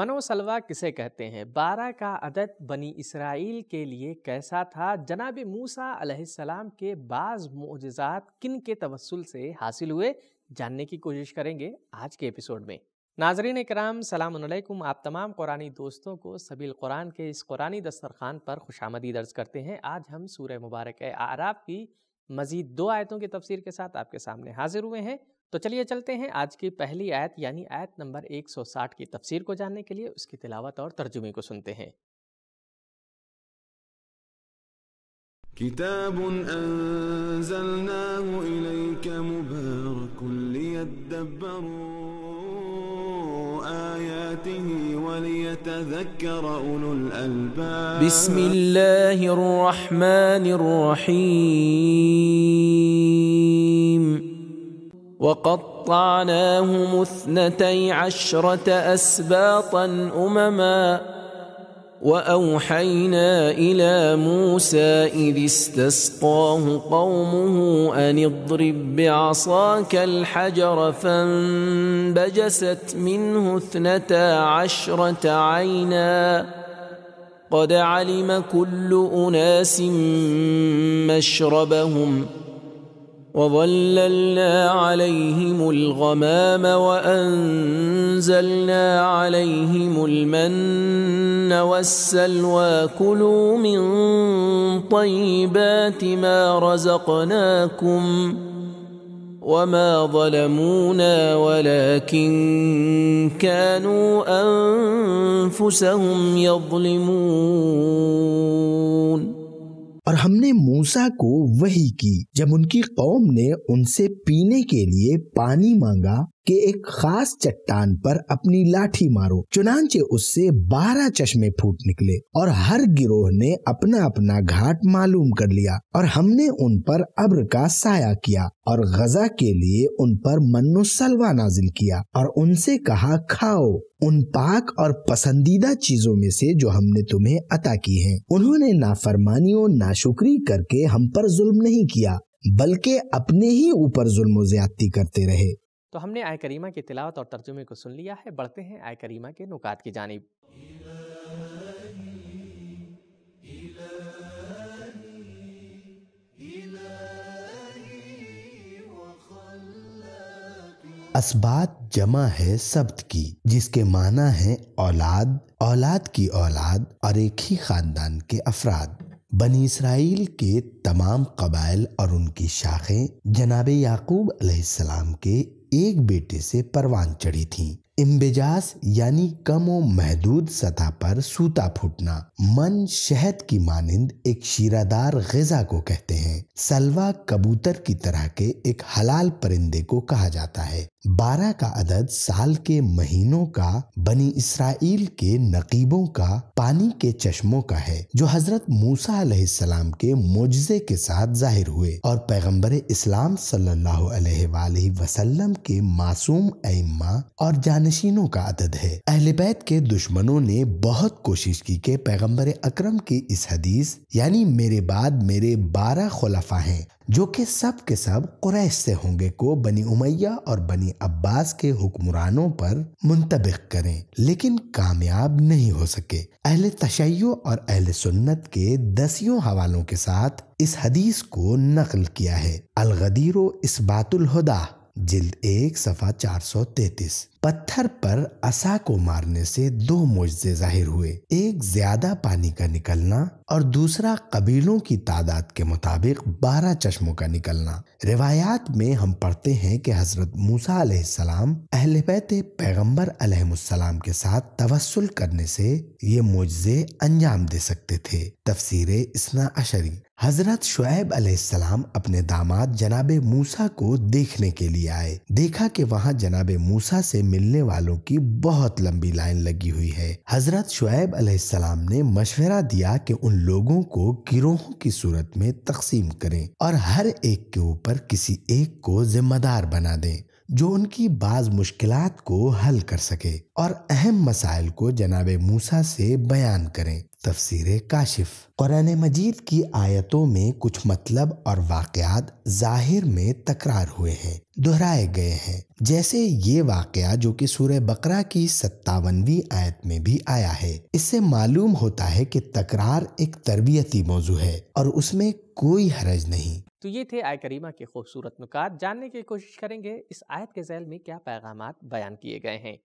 मनोसलवा किसे कहते हैं बारह का अदद बनी इसराइल के लिए कैसा था जनाब मूसा सलाम के बाज़ मोजात किन के तवसल से हासिल हुए जानने की कोशिश करेंगे आज के एपिसोड में नाजरीन कराम सलामकुम आप तमाम कुरानी दोस्तों को सबील कुरान के इस कुरानी दस्तरखान पर खुश आमदी दर्ज करते हैं आज हम सूर्य मुबारक आराब की मज़ीद दो आयतों की तफसीर के साथ आपके सामने हाजिर हुए हैं तो चलिए चलते हैं आज की पहली आयत यानी आयत नंबर 160 की तफसीर को जानने के लिए उसकी तिलावत और तर्जुमे को सुनते हैं كتاب أنزلناه إليك مبارك ليدبروا آياته وليتذكر أولو الألباب بسم الله الرحمن الرحيم وقطعناهم اثنتي عشرة أسباطا أمما وأوحينا إلى موسى إذ استسقاه قومه أن اضرب بعصاك الحجر فانبجست منه اثنتا عشرة عينا قد علم كل أناس مشربهم ۖ وظللنا عليهم الغمام وأنزلنا عليهم المن والسلوى كلوا من طيبات ما رزقناكم وما ظلمونا ولكن كانوا أنفسهم يظلمون और हमने मूसा को वही की जब उनकी कौम ने उनसे पीने के लिए पानी मांगा कि एक खास चट्टान पर अपनी लाठी मारो चुनाचे उससे बारह चश्मे फूट निकले और हर गिरोह ने अपना अपना घाट मालूम कर लिया और हमने उन पर अब्र का साया किया और गजा के लिए उन पर मन्नो सलवा नाजिल किया और उनसे कहा खाओ उन पाक और पसंदीदा चीजों में से जो हमने तुम्हें अता की हैं। उन्होंने नाफरमानियों नाशुक्री करके हम पर जुल्म नहीं किया बल्कि अपने ही ऊपर जुल्म ज्यादती करते रहे तो हमने आय करीमा की तिलावत और तर्जुमे को सुन लिया है बढ़ते हैं आय करीमा के नुकात की जानब असबात जमा है सब्त की जिसके माना है औलाद औलाद की औलाद और एक ही खानदान के अफराद बनी इसराइल के तमाम कबाइल और उनकी शाखें जनाब याकूब अलैहिस्सलाम के एक बेटे से परवान चढ़ी थी इम्बेजास यानी कम व महदूद सतह पर सूता फूटना मन शहद की मानंद एक शीरादार गजा को कहते हैं सलवा कबूतर की तरह के एक हलाल परिंदे को कहा जाता है बारह का अदद साल के महीनों का बनी इसराइल के नकीबों का पानी के चश्मों का है जो हजरत मूसा सलाम के मुजजे के साथ जाहिर हुए और पैगम्बर इस्लाम सल्लल्लाहु अलैहि वसल्लम के मासूम अम्मा और जानशीनों का अदद है अहले बैत के दुश्मनों ने बहुत कोशिश की के पैगम्बर अक्रम की इस हदीस यानी मेरे बाद मेरे बारह खुलफा हैं जो कि सब के सब कुरैश से होंगे को बनी उमैया और बनी अब्बास के हुक्मरानों पर मुंतबिक करें लेकिन कामयाब नहीं हो सके अहल तशैय और अहल सुन्नत के दसियों हवालों के साथ इस हदीस को नकल किया है अलगदीरो इस बातुल हुदा जिल्द एक सफा 433 पत्थर पर असा को मारने से दो मुजे जाहिर हुए एक ज्यादा पानी का निकलना और दूसरा कबीलों की तादाद के मुताबिक बारह चश्मों का निकलना रिवायात में हम पढ़ते हैं कि हजरत मूसा अलैहिस्सलाम अहल बैत पैगम्बर अलैहिस्सलाम के साथ तवस्ल करने से ये मुआजे अंजाम दे सकते थे तफसीर इसना अशरी हजरत शुएब अलैहिस्सलाम अपने दामाद जनाब मूसा को देखने के लिए आए देखा कि वहाँ जनाब मूसा से मिलने वालों की बहुत लंबी लाइन लगी हुई है हजरत शुएब अलैहिस्सलाम ने मशवरा दिया कि उन लोगों को गिरोहों की सूरत में तकसीम करें और हर एक के ऊपर किसी एक को जिम्मेदार बना दें जो उनकी बाज मुश्किल को हल कर सके और अहम मसाइल को जनाब मूसा से बयान करें तफसीर काशिफ कुरान मजीद की आयतों में कुछ मतलब और वाक़ात जाहिर में तकरार हुए हैं दोहराए गए हैं जैसे ये वाक़ जो कि सूर्य बकरा की सत्तावनवी आयत में भी आया है इससे मालूम होता है कि तकरार एक तरबियती मौजू है और उसमें कोई हरज नहीं तो ये थे आय करीमा के खूबसूरत नुकात जानने की कोशिश करेंगे इस आयत के जैल में क्या पैगाम बयान किए गए हैं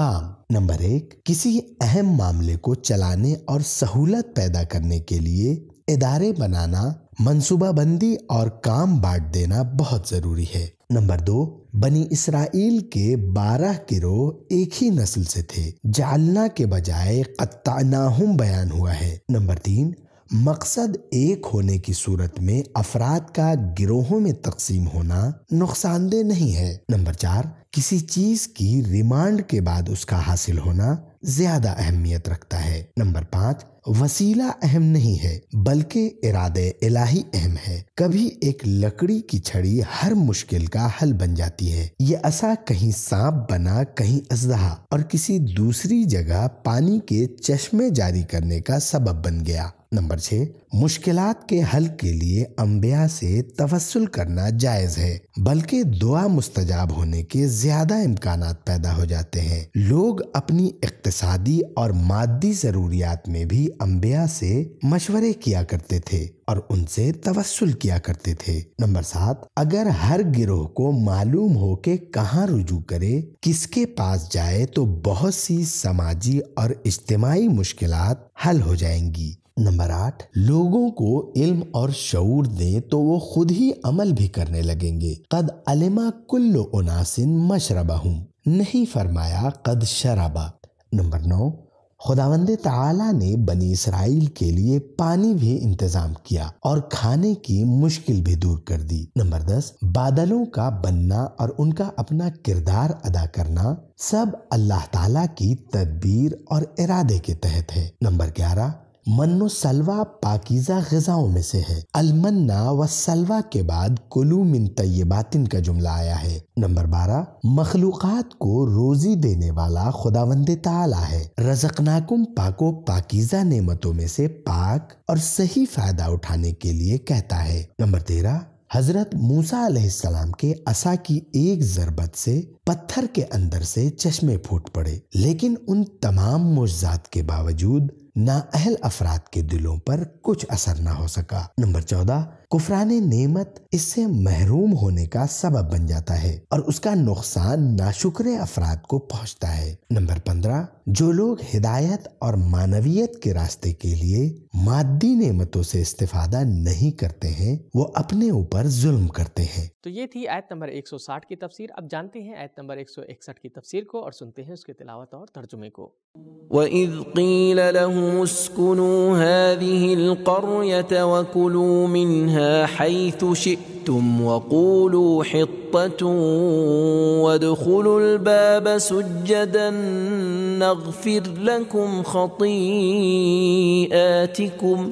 काम नंबर एक किसी अहम मामले को चलाने और सहूलत पैदा करने के लिए इदारे बनाना मनसूबाबंदी और काम बांट देना बहुत ज़रूरी है नंबर दो बनी इसराइल के बारह किरो एक ही नस्ल से थे जालना के बजाय कत्तानाहुम बयान हुआ है नंबर तीन मकसद एक होने की सूरत में अफराद का गिरोहों में तकसीम होना नुकसानदेह नहीं है नंबर चार किसी चीज की रिमांड के बाद उसका हासिल होना ज्यादा अहमियत रखता है नंबर पाँच वसीला अहम नहीं है बल्कि इरादे इलाही अहम है कभी एक लकड़ी की छड़ी हर मुश्किल का हल बन जाती है ये असा कहीं सांप बना कहीं अजहा और किसी दूसरी जगह पानी के चश्मे जारी करने का सबब बन गया नंबर छः मुश्किल के हल के लिए अम्बिया से तवसल करना जायज़ है बल्कि दुआ मुस्तजाब होने के ज़्यादा इम्कान पैदा हो जाते हैं लोग अपनी इकतसादी और मादी ज़रूरियात में भी अम्बिया से मशवरे किया करते थे और उनसे तवस्ल किया करते थे नंबर सात अगर हर गिरोह को मालूम हो के कहाँ रुजू करे किसके पास जाए तो बहुत सी समाजी और इज्तमाही मुश्किल हल हो जाएंगी नंबर आठ लोगों को इल्म और शूर दे तो वो खुद ही अमल भी करने लगेंगे कद अलिमा कुल्लो उनासिन मशरबा हूँ नहीं फरमाया कद शराबा नंबर नौ खुदावंद ताला ने बनी इसराइल के लिए पानी भी इंतजाम किया और खाने की मुश्किल भी दूर कर दी नंबर दस बादलों का बनना और उनका अपना किरदार अदा करना सब अल्लाह ताला की तदबीर और इरादे के तहत है नंबर ग्यारह मन्नो सलवा पाकिजा गजाओं में से है अलमन्ना व सलवा के बाद कुलू मिन तयबातिन का जुमला आया है नंबर बारह मखलूक को रोजी देने वाला खुदावंद ताला है रजकनाकुम पाको पाकिजा नेमतों में से पाक और सही फायदा उठाने के लिए कहता है नंबर तेरह हजरत मूसा के असा की एक जरबत से पत्थर के अंदर से चश्मे फूट पड़े लेकिन उन तमाम मुजात के बावजूद नाअहल अफराद के दिलों पर कुछ असर ना हो सका नंबर चौदह कुफरान नेमत इससे महरूम होने का सबब बन जाता है और उसका नुकसान नाशुक्र अफराद को पहुंचता है नंबर पंद्रह जो लोग हिदायत और मानवीयत के रास्ते के लिए मादी नेमतों से इस्तेफादा नहीं करते हैं वो अपने ऊपर जुल्म करते हैं तो ये थी आयत नंबर 160 की तफसीर अब जानते हैं आयत नंबर 161 की तफसीर को और सुनते हैं उसके तिलावत और तर्जुमे को له لهم اسكنوا هذه القرية وكلوا منها حيث شئتم وقولوا حطة وادخلوا الباب سجدا نغفر لكم خطيئاتكم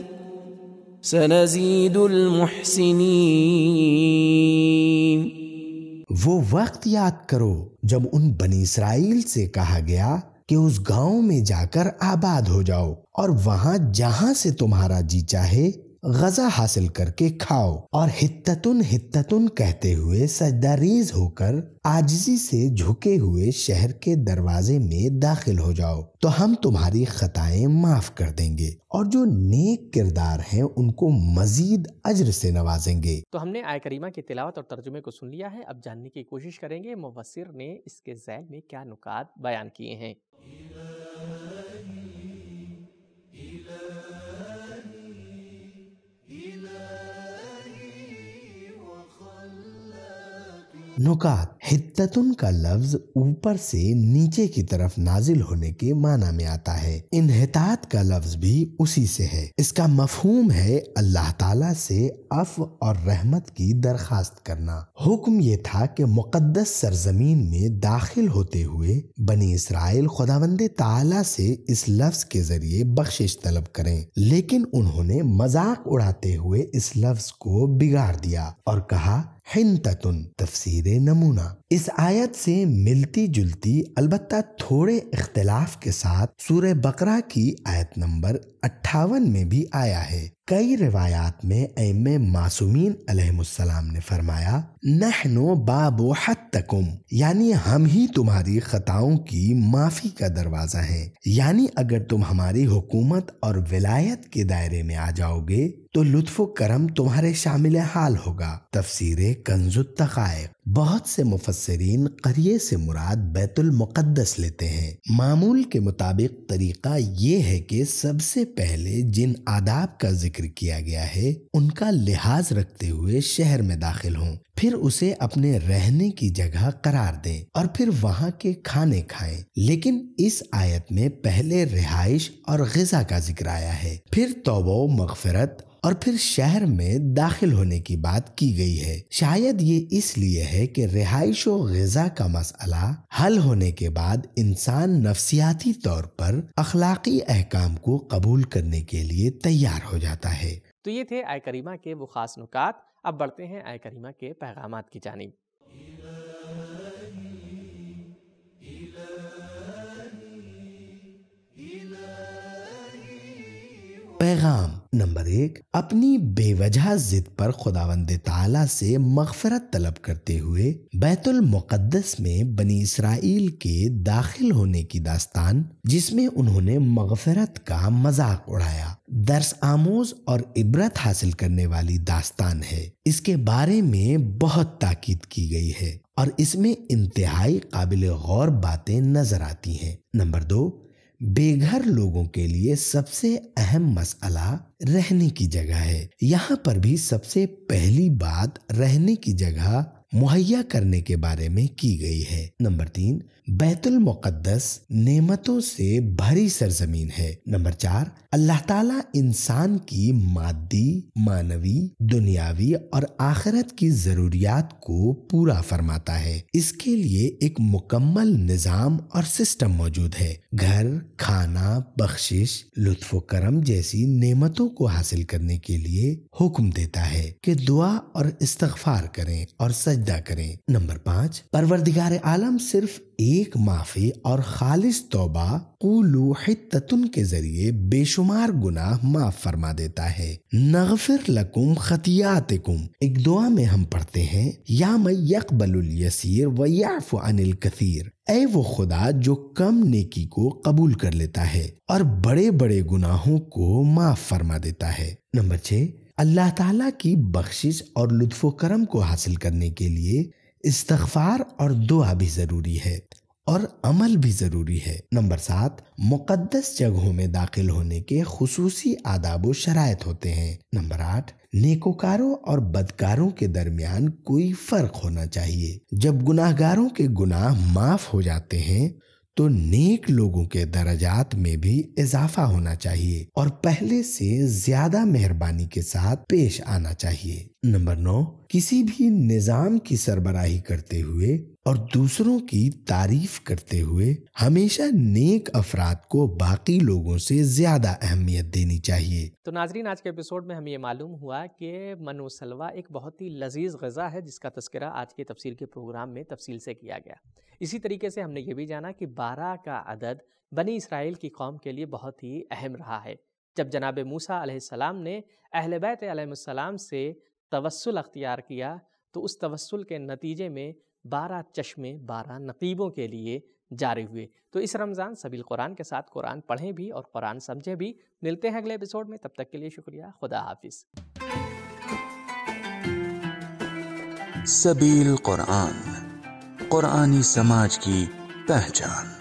سنزيد المحسنين وہ وقت یاد کرو جب ان بنی اسرائیل سے کہا گیا कि उस गांव में जाकर आबाद हो जाओ और वहां जहां से तुम्हारा जी चाहे गजा हासिल करके खाओ और हितुन हितुन कहते हुए सजदारीज होकर आजजी से झुके हुए शहर के दरवाजे में दाखिल हो जाओ तो हम तुम्हारी खताएं माफ कर देंगे और जो नेक किरदार हैं उनको मजीद अजर से नवाजेंगे तो हमने आय करीमा की तिलावत और तर्जुमे को सुन लिया है अब जानने की कोशिश करेंगे मुबसर ने इसके जैन में क्या नुकात बयान किए हैं नुकात हिद्दतुन का लफ्ज ऊपर से नीचे की तरफ नाजिल होने के माना में आता है इनहतात का लफ्ज भी उसी से है इसका मफहूम है अल्लाह ताला से अफ और रहमत की दरखास्त करना हुक्म ये था कि मुकद्दस सरजमीन में दाखिल होते हुए बनी इसराइल खुदावंद ताला से इस लफ्ज के जरिए बख्शिश तलब करें लेकिन उन्होंने मजाक उड़ाते हुए इस लफ्ज को बिगाड़ दिया और कहा हिंदतुन तफसीर नमूना इस आयत से मिलती जुलती अलबत् थोड़े इख्तलाफ के साथ सूर्य बकरा की आयत नंबर अट्ठावन में भी आया है कई रिवायात में एम मासूमीन ने फरमाया नहनो बाबो तकुम यानी हम ही तुम्हारी खताओं की माफ़ी का दरवाज़ा है यानी अगर तुम हमारी हुकूमत और विलायत के दायरे में आ जाओगे तो लुत्फ करम तुम्हारे शामिल हाल होगा तफसीर कंजुत बहुत से मुफसरीन करिए से मुराद बैतुल मुकद्दस लेते हैं मामूल के मुताबिक तरीका ये है कि सबसे पहले जिन आदाब का जिक्र जिक्र किया गया है उनका लिहाज रखते हुए शहर में दाखिल हों फिर उसे अपने रहने की जगह करार दें और फिर वहाँ के खाने खाएं लेकिन इस आयत में पहले रिहाइश और गजा का जिक्र आया है फिर तोबो मगफरत और फिर शहर में दाखिल होने की बात की गई है शायद ये इसलिए है कि रिहाइश गजा का मसला हल होने के बाद इंसान नफसियाती तौर पर अखलाकी अहकाम को कबूल करने के लिए तैयार हो जाता है तो ये थे आय करीमा के वो खास नुकात अब बढ़ते हैं आय करीमा के पैगाम की जानब पैगाम नंबर एक अपनी बेवजह जिद पर खुदावंद ताला से मगफरत तलब करते हुए बैतुल मुकद्दस में बनी इसराइल के दाखिल होने की दास्तान जिसमें उन्होंने मगफरत का मजाक उड़ाया दर्स आमोज और इबरत हासिल करने वाली दास्तान है इसके बारे में बहुत ताकीद की गई है और इसमें इंतहाई काबिल गौर बातें नजर आती हैं नंबर दो बेघर लोगों के लिए सबसे अहम मसला रहने की जगह है यहाँ पर भी सबसे पहली बात रहने की जगह मुहैया करने के बारे में की गई है नंबर तीन बैतुल मुकद्दस नेमतों से भरी सरजमीन है नंबर चार अल्लाह ताला इंसान की मादी मानवी दुनियावी और आखिरत की जरूरियात को पूरा फरमाता है इसके लिए एक मुकम्मल निज़ाम और सिस्टम मौजूद है घर खाना बख्शिश लुत्फ करम जैसी नेमतों को हासिल करने के लिए हुक्म देता है कि दुआ और इस्तफार करें और सजदा करें नंबर पाँच परवरदिगार आलम सिर्फ एक माफ़ी और खालिस तौबा कुलूहितुन के ज़रिए बेशुमार गुनाह माफ़ फरमा देता है नगफिर लकुम खतियातकुम एक दुआ में हम पढ़ते हैं या मैं यकबल यसीर व याफ़ अनिल कसीर ऐ वो खुदा जो कम नेकी को कबूल कर लेता है और बड़े बड़े गुनाहों को माफ फरमा देता है नंबर छह अल्लाह ताला की बख्शिश और लुत्फ करम को हासिल करने के लिए इस्तफार और दुआ भी ज़रूरी है और अमल भी ज़रूरी है नंबर सात मुक़दस जगहों में दाखिल होने के खसूसी आदाब शराय होते हैं नंबर आठ नेकोकारों और बदकारों के दरमियान कोई फ़र्क होना चाहिए जब गुनाहगारों के गुनाह माफ़ हो जाते हैं तो नेक लोगों के दर्जात में भी इजाफा होना चाहिए और पहले से ज्यादा मेहरबानी के साथ पेश आना चाहिए नंबर नौ किसी भी निज़ाम की सरबराही करते हुए और दूसरों की तारीफ करते हुए हमेशा नेक अफराद को बाकी लोगों से ज्यादा अहमियत देनी चाहिए तो नाजरीन आज के एपिसोड में हमें ये मालूम हुआ कि मनोसलवा एक बहुत ही लजीज गज़ा है जिसका तस्करा आज के तफसील के प्रोग्राम में तफसील से किया गया इसी तरीके से हमने ये भी जाना कि बारह का अदद बनी इसराइल की कौम के लिए बहुत ही अहम रहा है जब जनाब मूसा आसमाम ने अहल बैतम से तवसल अख्तियार किया तो उस तवसल के नतीजे में बारह चश्मे बारह नतीबों के लिए जारी हुए तो इस रमज़ान सभी कुरान के साथ कुरान पढ़ें भी और कुरान समझें भी मिलते हैं अगले एपिसोड में तब तक के लिए शुक्रिया खुदा हाफिज़ सबील कुरान कुरानी समाज की पहचान